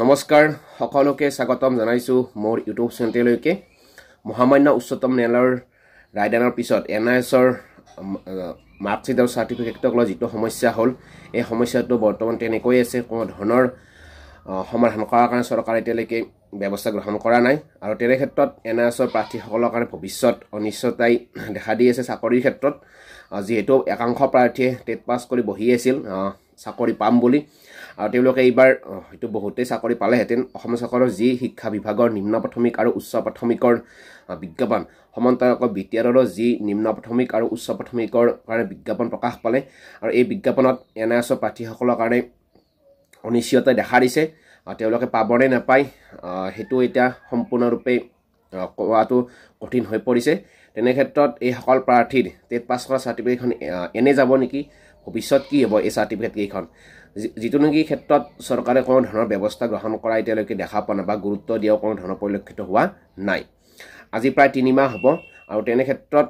নমস্কাৰ সকলোকে স্বাগতম জনাইছোঁ মোৰ ইউটিউব চেনেললৈকে মহামান্য উচ্চতম ন্যায়ালয়ৰ ৰায়দানৰ পিছত এন আই এছৰ মাৰ্কশ্বিট আৰু চাৰ্টিফিকেটক লৈ যিটো সমস্যা হ'ল এই সমস্যাটো বৰ্তমান তেনেকৈয়ে আছে কোনো ধৰণৰ সমাধান কৰাৰ কাৰণে চৰকাৰে এতিয়ালৈকে ব্যৱস্থা গ্ৰহণ কৰা নাই আৰু তেনেক্ষেত্ৰত এন আই এছৰ প্ৰাৰ্থীসকলৰ কাৰণে ভৱিষ্যত অনিশ্চয়তাই দেখা দি আছে চাকৰিৰ ক্ষেত্ৰত যিহেতু একাংশ প্ৰাৰ্থীয়ে টেট পাছ কৰি বহি আছিল চাকৰি পাম বুলি আৰু তেওঁলোকে এইবাৰ হয়তো বহুতেই চাকৰি পালেহেঁতেন অসম চৰকাৰৰ যি শিক্ষা বিভাগৰ নিম্ন প্ৰাথমিক আৰু উচ্চ প্ৰাথমিকৰ বিজ্ঞাপন সমান্তৰালকৈ বি টি আৰৰ যি নিম্ন প্ৰাথমিক আৰু উচ্চ প্ৰাথমিকৰ কাৰণে বিজ্ঞাপন প্ৰকাশ পালে আৰু এই বিজ্ঞাপনত এন আই এছৰ প্ৰাৰ্থীসকলৰ কাৰণে অনিশ্চয়তাই দেখা দিছে তেওঁলোকে পাবনে নাপায় সেইটো এতিয়া সম্পূৰ্ণৰূপে কোৱাটো কঠিন হৈ পৰিছে তেনেক্ষেত্ৰত এইসকল প্ৰাৰ্থীৰ টেট পাছ কৰা চাৰ্টিফিকেটখন এনে যাব নেকি ভৱিষ্যত কি হ'ব এই চাৰ্টিফিকেটকেইখন যিটো নেকি ক্ষেত্ৰত চৰকাৰে কোনো ধৰণৰ ব্যৱস্থা গ্ৰহণ কৰা এতিয়ালৈকে দেখা পোৱা নাই বা গুৰুত্ব দিয়াও কোনো ধৰণৰ পৰিলক্ষিত হোৱা নাই আজি প্ৰায় তিনিমাহ হ'ব আৰু তেনেক্ষেত্ৰত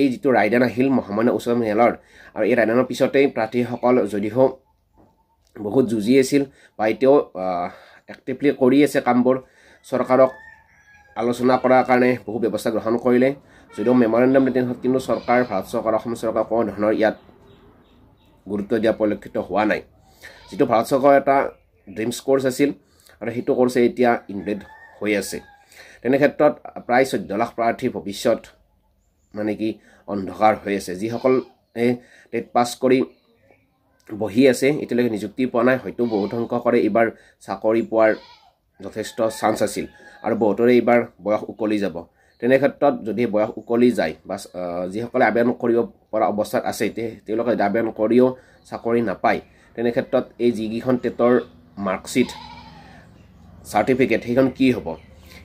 এই যিটো ৰায়দান আহিল মহামান্য উচ্চতম ন্যায়ালয়ৰ আৰু এই ৰায়দানৰ পিছতেই প্ৰাৰ্থীসকল যদিহে বহুত যুঁজি আছিল বা এতিয়াও এক্টিভলি কৰি আছে কামবোৰ চৰকাৰক আলোচনা কৰাৰ কাৰণে বহু ব্যৱস্থা গ্ৰহণ কৰিলে যদিও মেমৰেণ্ডাম মিটিং হ'ল কিন্তু চৰকাৰ ভাৰত চৰকাৰ অসম চৰকাৰ কোনো ধৰণৰ ইয়াত গুৰুত্ব দিয়া পৰিলক্ষিত হোৱা নাই যিটো ভাৰত চৰকাৰৰ এটা ড্ৰিমছ কৰ্চ আছিল আৰু সেইটো কৰ্ছে এতিয়া ইনভেড হৈ আছে তেনেক্ষেত্ৰত প্ৰায় চৈধ্য লাখ প্ৰাৰ্থী ভৱিষ্যত মানে কি অন্ধকাৰ হৈ আছে যিসকলে টেট পাছ কৰি বহি আছে এতিয়ালৈকে নিযুক্তি পোৱা নাই হয়তো বহুত সংখ্যকৰে এইবাৰ চাকৰি পোৱাৰ যথেষ্ট চান্স আছিল আৰু বহুতৰে এইবাৰ বয়স উকলি যাব তেনেক্ষেত্ৰত যদি বয়স উকলি যায় বা যিসকলে আবেদন কৰিব পৰা অৱস্থাত আছে তেওঁলোকে আবেদন কৰিও চাকৰি নাপায় তেনেক্ষেত্ৰত এই যিকেইখন টেটৰ মাৰ্কশ্বিট চাৰ্টিফিকেট সেইখন কি হ'ব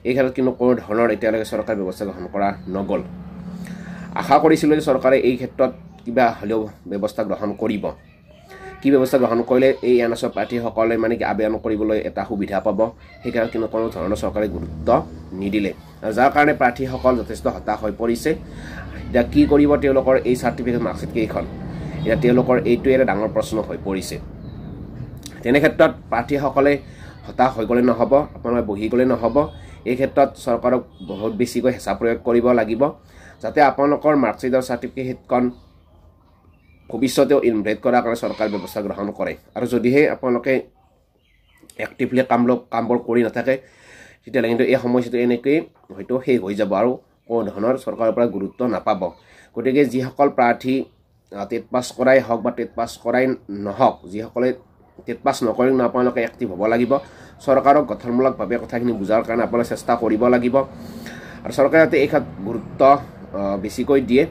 এই ক্ষেত্ৰত কিন্তু কোনো ধৰণৰ এতিয়ালৈকে চৰকাৰে ব্যৱস্থা গ্ৰহণ কৰা নগ'ল আশা কৰিছিলোঁ যে চৰকাৰে এই ক্ষেত্ৰত কিবা হ'লেও ব্যৱস্থা গ্ৰহণ কৰিব কি ব্যৱস্থা গ্ৰহণ কৰিলে এই এন এছ অ' প্ৰাৰ্থীসকলে মানে কি আবেদন কৰিবলৈ এটা সুবিধা পাব সেইকাৰণে কিন্তু কোনো ধৰণৰ চৰকাৰে গুৰুত্ব নিদিলে যাৰ কাৰণে প্ৰাৰ্থীসকল যথেষ্ট হতাশ হৈ পৰিছে এতিয়া কি কৰিব তেওঁলোকৰ এই চাৰ্টিফিকেট মাৰ্কশ্বীটকেইখন এতিয়া তেওঁলোকৰ এইটোৱে এটা ডাঙৰ প্ৰশ্ন হৈ পৰিছে তেনে ক্ষেত্ৰত প্ৰাৰ্থীসকলে হতাশ হৈ গ'লে নহ'ব আপোনালোকে বহি গ'লে নহ'ব এই ক্ষেত্ৰত চৰকাৰক বহুত বেছিকৈ হেঁচা প্ৰয়োগ কৰিব লাগিব যাতে আপোনালোকৰ মাৰ্কশ্বিটৰ চাৰ্টিফিকেটখন ভৱিষ্যতেও ইনভেট কৰাৰ কাৰণে চৰকাৰে ব্যৱস্থা গ্ৰহণ কৰে আৰু যদিহে আপোনালোকে এক্টিভলি কামলৈ কামবোৰ কৰি নাথাকে তেতিয়াহ'লে কিন্তু এই সমস্যাটো এনেকৈয়ে হয়তো শেষ হৈ যাব আৰু কোনো ধৰণৰ চৰকাৰৰ পৰা গুৰুত্ব নাপাব গতিকে যিসকল প্ৰাৰ্থী টেট পাছ কৰাই হওক বা টেট পাছ কৰাই নহওক যিসকলে টেট পাছ নকৰি ন আপোনালোকে এক্টিভ হ'ব লাগিব চৰকাৰক গঠনমূলকভাৱে কথাখিনি বুজাৰ কাৰণে আপোনালোকে চেষ্টা কৰিব লাগিব আৰু চৰকাৰে যাতে এইখাত গুৰুত্ব বেছিকৈ দিয়ে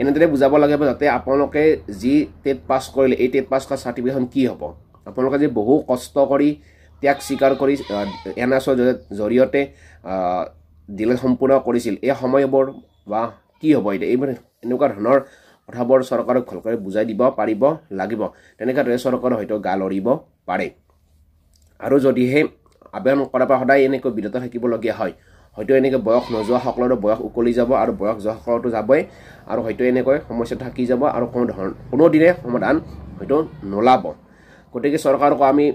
এনেদৰে বুজাব লাগিব যাতে আপোনালোকে যি টেট পাছ কৰিলে এই টেট পাছ কৰা চাৰ্টিফিকেশ্যন কি হ'ব আপোনালোকে যে বহু কষ্ট কৰি ত্যাগ স্বীকাৰ কৰি এন এছৰ জৰিয়তে দিলে সম্পূৰ্ণ কৰিছিল এই সময়বোৰ বা কি হ'ব এতিয়া এইবোৰ এনেকুৱা ধৰণৰ কথাবোৰ চৰকাৰক ভালকৈ বুজাই দিব পাৰিব লাগিব তেনেকুৱাদৰে চৰকাৰে হয়তো গা লৰিব পাৰে আৰু যদিহে আবেদন কৰাৰ পৰা সদায় এনেকৈ বিৰত থাকিবলগীয়া হয় হয়তো এনেকৈ বয়স নোযোৱাসকলৰো বয়স উকলি যাব আৰু বয়স যোৱাসকলতো যাবই আৰু হয়তো এনেকৈ সমস্যা থাকি যাব আৰু কোনো ধৰণ কোনোদিনে সমাধান হয়তো নোলাব গতিকে চৰকাৰকো আমি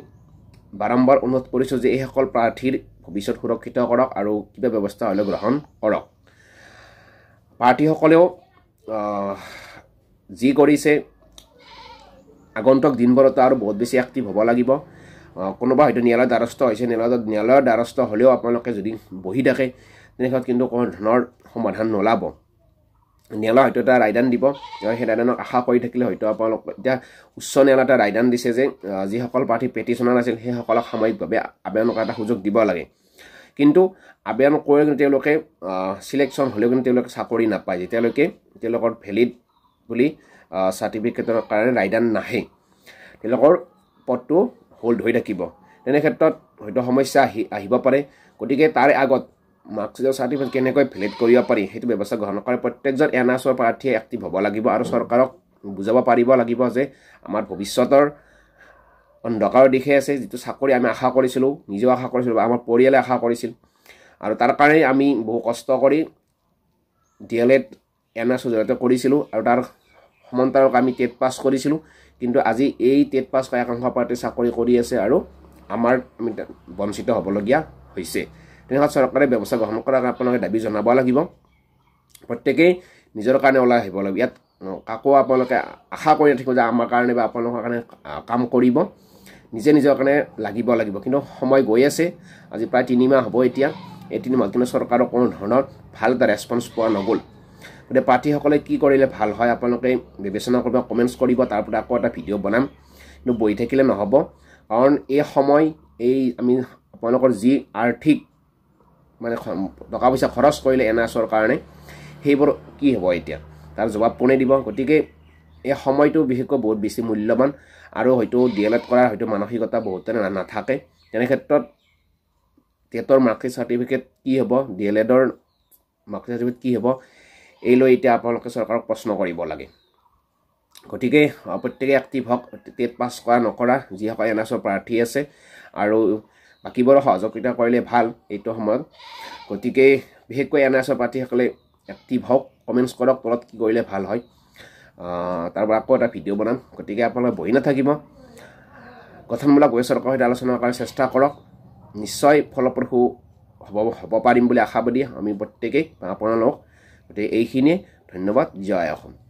বাৰম্বাৰ অনুৰোধ কৰিছোঁ যে এইসকল প্ৰাৰ্থীৰ ভৱিষ্যত সুৰক্ষিত কৰক আৰু কিবা ব্যৱস্থা হ'লেও গ্ৰহণ কৰক প্ৰাৰ্থীসকলেও যি কৰিছে আগন্তুক দিনবোৰতো আৰু বহুত বেছি এক্টিভ হ'ব লাগিব কোনোবা হয়তো ন্যায়ালয়ৰ দ্বাৰস্থ হৈছে ন্যায়ালয়ত ন্যায়ালয়ৰ দ্বাৰস্থ হ'লেও আপোনালোকে যদি বহি থাকে তেনেকুৱা কিন্তু কোনো ধৰণৰ সমাধান নোলাব ন্যায়ালয় হয়তো এটা ৰায়দান দিব সেই ৰায়দানক আশা কৰি থাকিলে হয়তো আপোনালোক এতিয়া উচ্চ ন্যায়ালয়ে এটা ৰায়দান দিছে যে যিসকল প্ৰাৰ্থী পেটিশ্যনাৰ আছিল সেইসকলক সাময়িকভাৱে আবেদনৰ কৰা এটা সুযোগ দিব লাগে কিন্তু আবেদন কৰি কিন্তু তেওঁলোকে চিলেকশ্যন হ'লেও কিন্তু তেওঁলোকে চাকৰি নাপায় যেতিয়ালৈকে তেওঁলোকৰ ভেলিড বুলি চাৰ্টিফিকেটৰ কাৰণে ৰায়দান নাহে তেওঁলোকৰ পদটো হ'ল্ড হৈ থাকিব তেনেক্ষেত্ৰত হয়তো সমস্যা আহি আহিব পাৰে গতিকে তাৰ আগত মাৰ্কচিজৰ চাৰ্টিফিকেট কেনেকৈ ভেলিড কৰিব পাৰি সেইটো ব্যৱস্থা গ্ৰহণ কৰে প্ৰত্যেকজন এন আৰ চৰ প্ৰাৰ্থীয়ে এক্টিভ হ'ব লাগিব আৰু চৰকাৰক বুজাব পাৰিব লাগিব যে আমাৰ ভৱিষ্যতৰ অন্ধকাৰৰ দিশে আছে যিটো চাকৰি আমি আশা কৰিছিলোঁ নিজেও আশা কৰিছিলোঁ বা আমাৰ পৰিয়ালে আশা কৰিছিল আৰু তাৰ কাৰণেই আমি বহু কষ্ট কৰি D El Ed N R চিৰ জৰিয়তে কৰিছিলোঁ আৰু তাৰ সমান্তৰক আমি টেট পাছ কৰিছিলোঁ কিন্তু আজি এই টেট পাছ কৰা একাংশ প্ৰাৰ্থীয়ে চাকৰি কৰি আছে আৰু আমাৰ আমি বঞ্চিত হ'বলগীয়া হৈছে তেনেকুৱা চৰকাৰে ব্যৱস্থা গ্ৰহণ কৰাৰ কাৰণে আপোনালোকে দাবী জনাব লাগিব প্ৰত্যেকেই নিজৰ কাৰণে ওলাই আহিব লাগিব ইয়াত কাকো আপোনালোকে আশা কৰি নাথাকিব যে আমাৰ কাৰণে বা আপোনালোকৰ কাৰণে কাম কৰিব নিজে নিজৰ কাৰণে লাগিব লাগিব কিন্তু সময় গৈ আছে আজি প্ৰায় তিনিমাহ হ'ব এতিয়া এই তিনিমাহ কিন্তু চৰকাৰৰ কোনো ধৰণৰ ভাল এটা ৰেছপন্স পোৱা নগ'ল গতিকে প্ৰাৰ্থীসকলে কি কৰিলে ভাল হয় আপোনালোকে বিবেচনা কৰিব কমেণ্টছ কৰিব তাৰ পৰা আকৌ এটা ভিডিঅ' বনাম কিন্তু বহি থাকিলে নহ'ব কাৰণ এই সময় এই আমি আপোনালোকৰ যি আৰ্থিক মানে টকা পইচা খৰচ কৰিলে এন আৰ এনাৰ্চৰ কাৰণে সেইবোৰ কি হ'ব এতিয়া তাৰ জবাব পোনে দিব গতিকে এই সময়টো বিশেষকৈ বহুত বেছি মূল্যৱান আৰু হয়তো ডি এল এড কৰাৰ হয়তো মানসিকতা বহুতে নাথাকে তেনেক্ষেত্ৰত টেটৰ মাৰ্কিং চাৰ্টিফিকেট কি হ'ব ডি এল এডৰ মাৰ্কিং চাৰ্টিফিকেট কি হ'ব এই লৈ এতিয়া আপোনালোকে চৰকাৰক প্ৰশ্ন কৰিব লাগে গতিকে প্ৰত্যেকেই এক্টিভ হওক টেট পাছ কৰা নকৰা যিসকল এন এছৰ প্ৰাৰ্থী আছে আৰু বাকীবোৰৰ সহযোগিতা কৰিলে ভাল এইটো সময়ত গতিকে বিশেষকৈ এন এছৰ প্ৰাৰ্থীসকলে এক্টিভ হওক কমেণ্টছ কৰক তলত কি কৰিলে ভাল হয় তাৰপৰা আকৌ এটা ভিডিঅ' বনাম গতিকে আপোনালোকে বহি নাথাকিব গঠনমূলক বৈচৰকৰ সৈতে আলোচনা কৰাৰ চেষ্টা কৰক নিশ্চয় ফলপ্ৰসূ হ'ব হ'ব পাৰিম বুলি আশাবাদী আমি প্ৰত্যেকেই আপোনালোকক গতিকে এইখিনিয়ে ধন্যবাদ জয় অসম